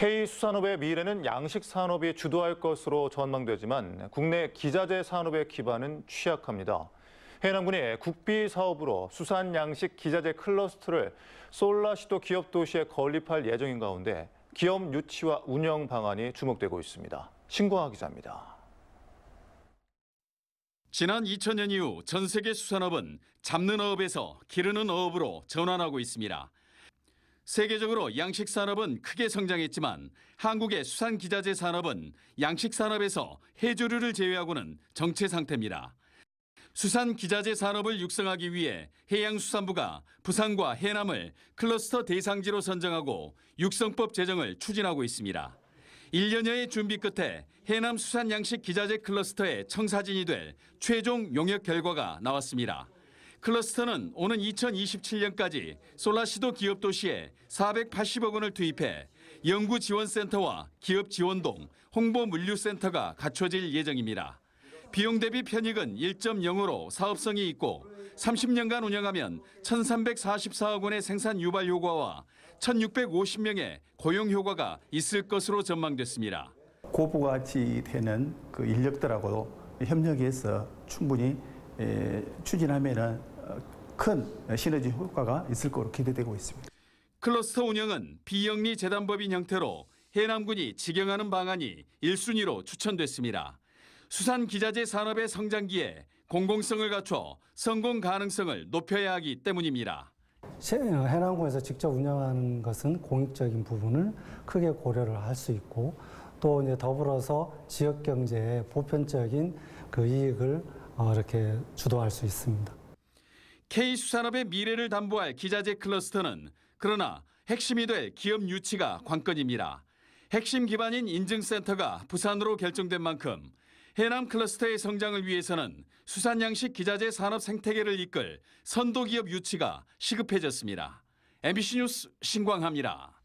K수산업의 미래는 양식 산업이 주도할 것으로 전망되지만 국내 기자재 산업의 기반은 취약합니다. 해남군이 국비 사업으로 수산 양식 기자재 클러스터를 솔라시도 기업 도시에 건립할 예정인 가운데 기업 유치와 운영 방안이 주목되고 있습니다. 신고하 기자입니다. 지난 2000년 이후 전 세계 수산업은 잡는 어업에서 기르는 어업으로 전환하고 있습니다. 세계적으로 양식 산업은 크게 성장했지만 한국의 수산 기자재 산업은 양식 산업에서 해조류를 제외하고는 정체 상태입니다. 수산 기자재 산업을 육성하기 위해 해양수산부가 부산과 해남을 클러스터 대상지로 선정하고 육성법 제정을 추진하고 있습니다. 1년여의 준비 끝에 해남 수산 양식 기자재 클러스터의 청사진이 될 최종 용역 결과가 나왔습니다. 클러스터는 오는 2027년까지 솔라 시도 기업 도시에 480억 원을 투입해 연구 지원 센터와 기업 지원동, 홍보 물류 센터가 갖춰질 예정입니다. 비용 대비 편익은 1.0으로 사업성이 있고 30년간 운영하면 1,344억 원의 생산 유발 효과와 1,650명의 고용 효과가 있을 것으로 전망됐습니다. 고부가치되는 그 인력들하고 협력해서 충분히 추진하면 큰 시너지 효과가 있을 것으로 기대되고 있습니다. 클러스터 운영은 비영리 재단법인 형태로 해남군이 직영하는 방안이 1순위로 추천됐습니다. 수산 기자재 산업의 성장기에 공공성을 갖춰 성공 가능성을 높여야 하기 때문입니다. 해남군에서 직접 운영하는 것은 공익적인 부분을 크게 고려를 할 수 있고 또 이제 더불어서 지역 경제의 보편적인 그 이익을 어, 이렇게 주도할 수 있습니다. K수산업의 미래를 담보할 기자재 클러스터는 그러나 핵심이 될 기업 유치가 관건입니다. 핵심 기반인 인증센터가 부산으로 결정된 만큼 해남 클러스터의 성장을 위해서는 수산양식 기자재 산업 생태계를 이끌 선도기업 유치가 시급해졌습니다. MBC 뉴스 신광합니다.